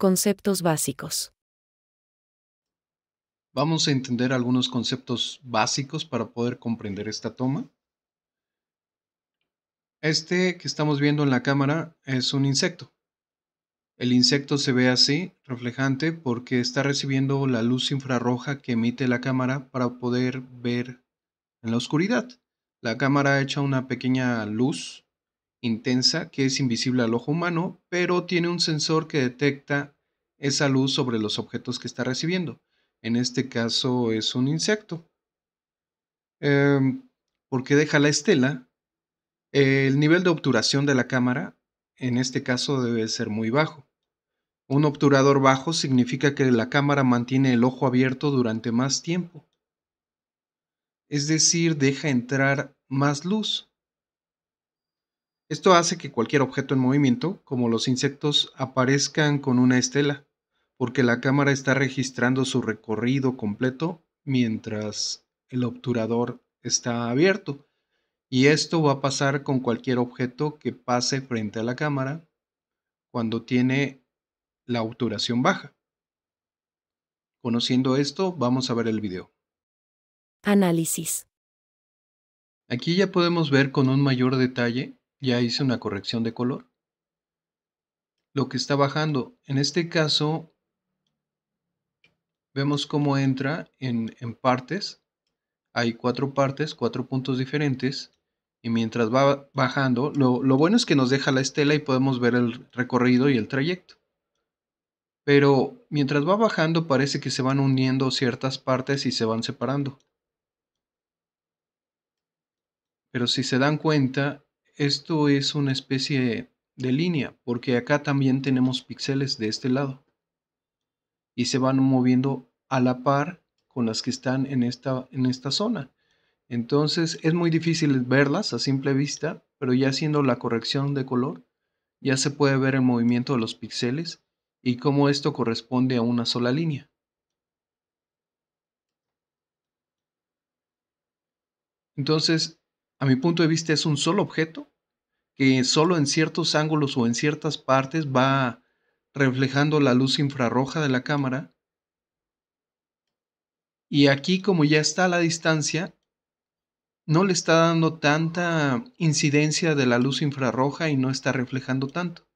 Conceptos básicos. Vamos a entender algunos conceptos básicos para poder comprender esta toma. Este que estamos viendo en la cámara es un insecto. El insecto se ve así, reflejante, porque está recibiendo la luz infrarroja que emite la cámara para poder ver en la oscuridad. La cámara echa una pequeña luz intensa que es invisible al ojo humano, pero tiene un sensor que detecta esa luz sobre los objetos que está recibiendo. En este caso es un insecto. Em, ¿Por porque deja la estela? El nivel de obturación de la cámara en este caso debe ser muy bajo. Un obturador bajo significa que la cámara mantiene el ojo abierto durante más tiempo. Es decir, deja entrar más luz. Esto hace que cualquier objeto en movimiento, como los insectos, aparezcan con una estela, porque la cámara está registrando su recorrido completo mientras el obturador está abierto. Y esto va a pasar con cualquier objeto que pase frente a la cámara cuando tiene la obturación baja. Conociendo esto, vamos a ver el video. Análisis. Aquí ya podemos ver con un mayor detalle ya hice una corrección de color. Lo que está bajando, en este caso, vemos cómo entra en, partes. Hay cuatro partes, cuatro puntos diferentes. Y mientras va bajando, lo, lo bueno es que nos deja la estela y podemos ver el recorrido y el trayecto pero mientras va bajando parece que se van uniendo ciertas partes y se van separando. Pero si se dan cuenta, esto es una especie de línea, porque acá también tenemos píxeles de este lado. Y se van moviendo a la par con las que están en esta, en esta zona. Entonces es muy difícil verlas a simple vista, pero ya haciendo la corrección de color, ya se puede ver el movimiento de los píxeles y cómo esto corresponde a una sola línea. Entonces, a mi punto de vista, es un solo objeto que solo en ciertos ángulos o en ciertas partes va reflejando la luz infrarroja de la cámara. Y aquí, como ya está a la distancia, no le está dando tanta incidencia de la luz infrarroja y no está reflejando tanto.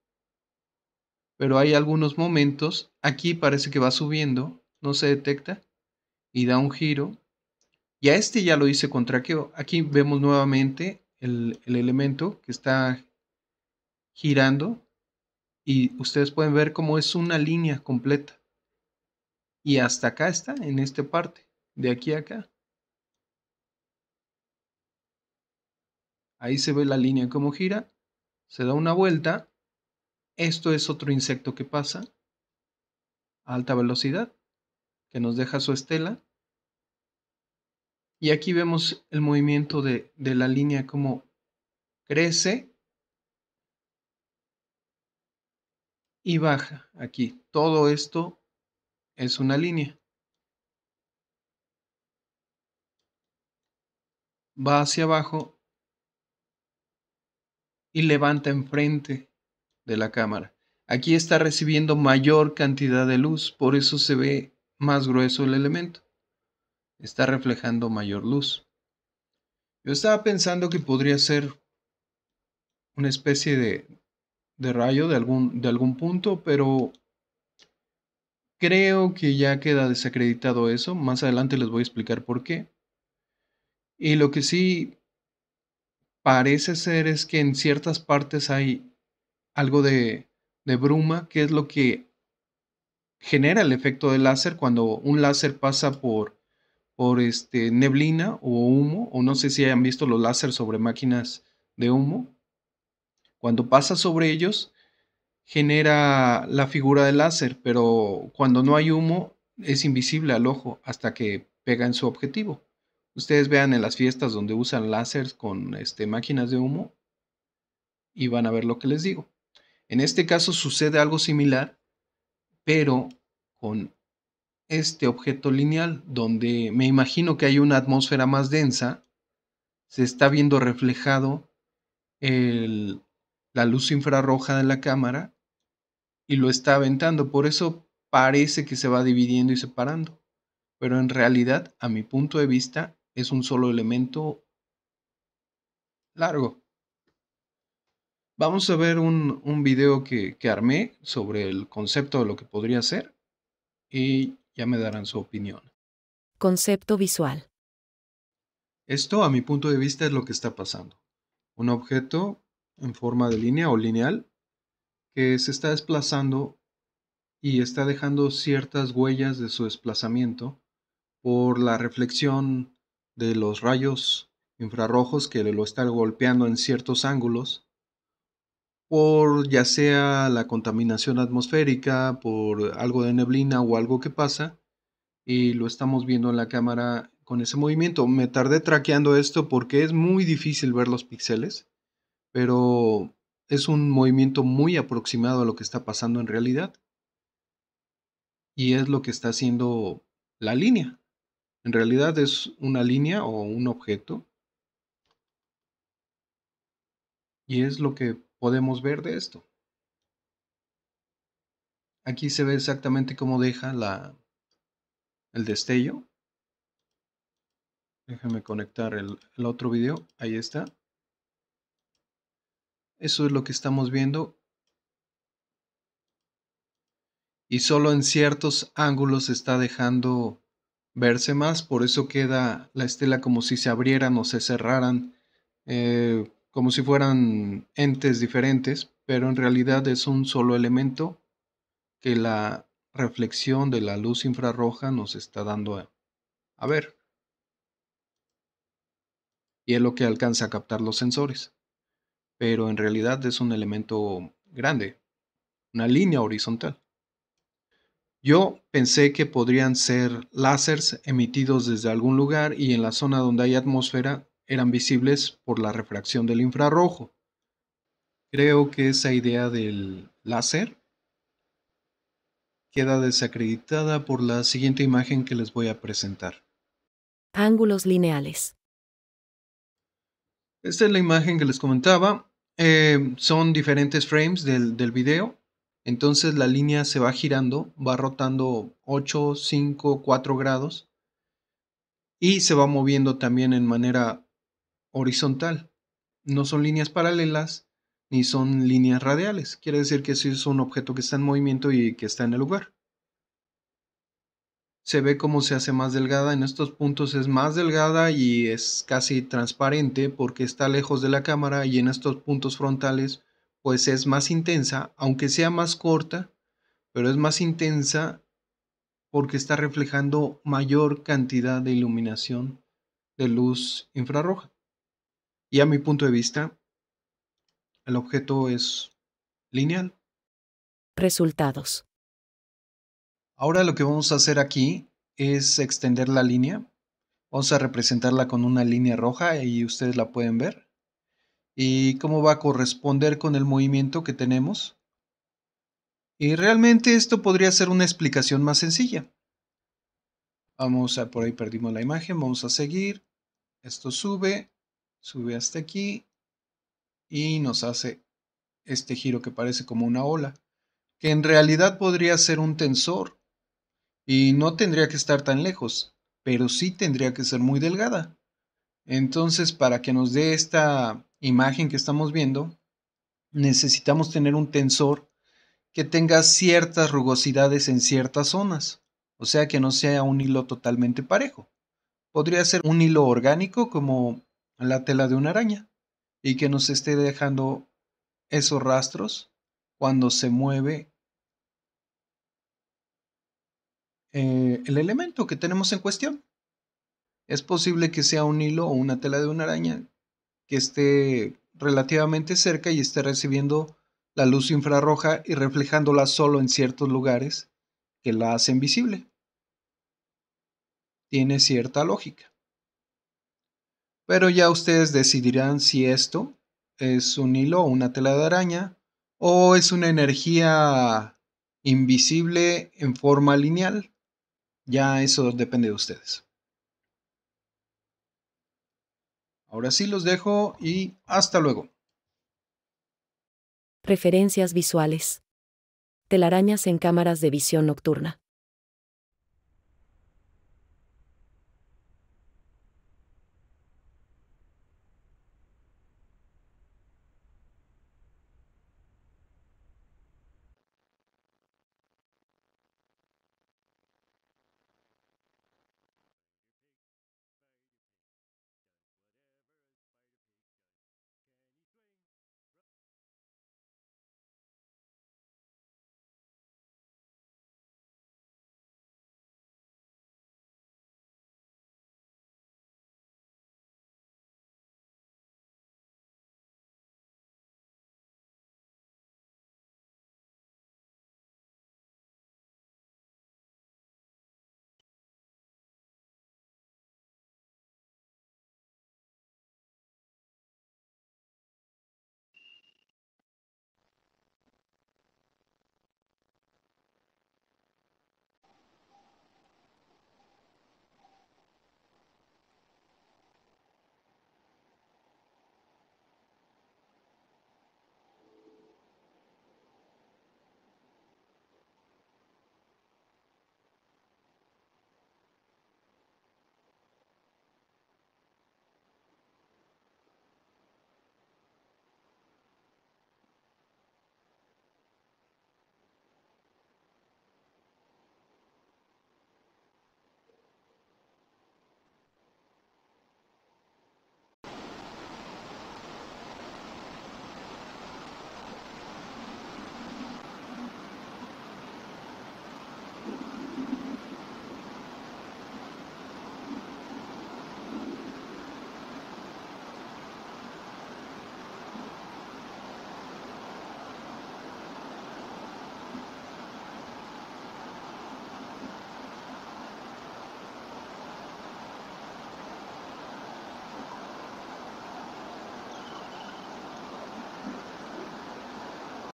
Pero hay algunos momentos, aquí parece que va subiendo, no se detecta, y da un giro, y a este ya lo hice con traqueo. Aquí vemos nuevamente el, elemento que está girando y ustedes pueden ver cómo es una línea completa. Y hasta acá está, en esta parte, de aquí a acá. Ahí se ve la línea como gira, se da una vuelta. Esto es otro insecto que pasa a alta velocidad, que nos deja su estela. Y aquí vemos el movimiento de, la línea como crece y baja. Aquí todo esto es una línea. Va hacia abajo y levanta enfrente de la cámara. Aquí está recibiendo mayor cantidad de luz, por eso se ve más grueso el elemento está reflejando mayor luz. Yo estaba pensando que podría ser una especie de, rayo de algún, de algún punto, pero creo que ya queda desacreditado eso. Más adelante les voy a explicar por qué. Y lo que sí parece ser es que en ciertas partes hay algo de, de bruma, que es lo que genera el efecto del láser cuando un láser pasa por por este, neblina o humo, o no sé si hayan visto los láser sobre máquinas de humo. Cuando pasa sobre ellos, genera la figura del láser, pero cuando no hay humo, es invisible al ojo hasta que pega en su objetivo. Ustedes vean en las fiestas donde usan láseres con este, máquinas de humo y van a ver lo que les digo. En este caso sucede algo similar, pero con este objeto lineal, donde me imagino que hay una atmósfera más densa, se está viendo reflejado el, la luz infrarroja de la cámara y lo está aventando. Por eso parece que se va dividiendo y separando. Pero en realidad, a mi punto de vista, es un solo elemento largo. Vamos a ver un, un video que, que armé sobre el concepto de lo que podría ser. Y ya me darán su opinión. Concepto visual. Esto, a mi punto de vista, es lo que está pasando. Un objeto en forma de línea o lineal que se está desplazando y está dejando ciertas huellas de su desplazamiento por la reflexión de los rayos infrarrojos que lo están golpeando en ciertos ángulos por ya sea la contaminación atmosférica, por algo de neblina o algo que pasa, y lo estamos viendo en la cámara con ese movimiento. Me tardé traqueando esto porque es muy difícil ver los píxeles, pero es un movimiento muy aproximado a lo que está pasando en realidad. Y es lo que está haciendo la línea. En realidad es una línea o un objeto. Y es lo que podemos ver de esto. Aquí se ve exactamente cómo deja la, el destello. déjame conectar el, el otro video. Ahí está. Eso es lo que estamos viendo y solo en ciertos ángulos está dejando verse más, por eso queda la estela como si se abrieran o se cerraran. Eh, como si fueran entes diferentes, pero en realidad es un solo elemento que la reflexión de la luz infrarroja nos está dando a, ver. Y es lo que alcanza a captar los sensores. Pero en realidad es un elemento grande, una línea horizontal. Yo pensé que podrían ser láseres emitidos desde algún lugar y en la zona donde hay atmósfera eran visibles por la refracción del infrarrojo. Creo que esa idea del láser queda desacreditada por la siguiente imagen que les voy a presentar. Ángulos lineales. Esta es la imagen que les comentaba. Eh, son diferentes frames del, del video. Entonces la línea se va girando, va rotando 8, 5, 4 grados y se va moviendo también en manera horizontal. No son líneas paralelas ni son líneas radiales. Quiere decir que es un objeto que está en movimiento y que está en el lugar. Se ve cómo se hace más delgada. En estos puntos es más delgada y es casi transparente porque está lejos de la cámara y en estos puntos frontales pues es más intensa, aunque sea más corta, pero es más intensa porque está reflejando mayor cantidad de iluminación de luz infrarroja. Y a mi punto de vista, el objeto es lineal. Resultados. Ahora lo que vamos a hacer aquí es extender la línea. Vamos a representarla con una línea roja y ustedes la pueden ver. Y cómo va a corresponder con el movimiento que tenemos. Y realmente esto podría ser una explicación más sencilla. Vamos a, por ahí perdimos la imagen, vamos a seguir. Esto sube, sube hasta aquí y nos hace este giro que parece como una ola, que en realidad podría ser un tensor y no tendría que estar tan lejos, pero sí tendría que ser muy delgada. Entonces, para que nos dé esta imagen que estamos viendo, necesitamos tener un tensor que tenga ciertas rugosidades en ciertas zonas, o sea que no sea un hilo totalmente parejo. Podría ser un hilo orgánico como la tela de una araña y que nos esté dejando esos rastros cuando se mueve eh, el elemento que tenemos en cuestión. Es posible que sea un hilo o una tela de una araña que esté relativamente cerca y esté recibiendo la luz infrarroja y reflejándola solo en ciertos lugares que la hacen visible. Tiene cierta lógica. Pero ya ustedes decidirán si esto es un hilo o una tela de araña o es una energía invisible en forma lineal. Ya eso depende de ustedes. Ahora sí los dejo y hasta luego. Referencias visuales. Telarañas en cámaras de visión nocturna.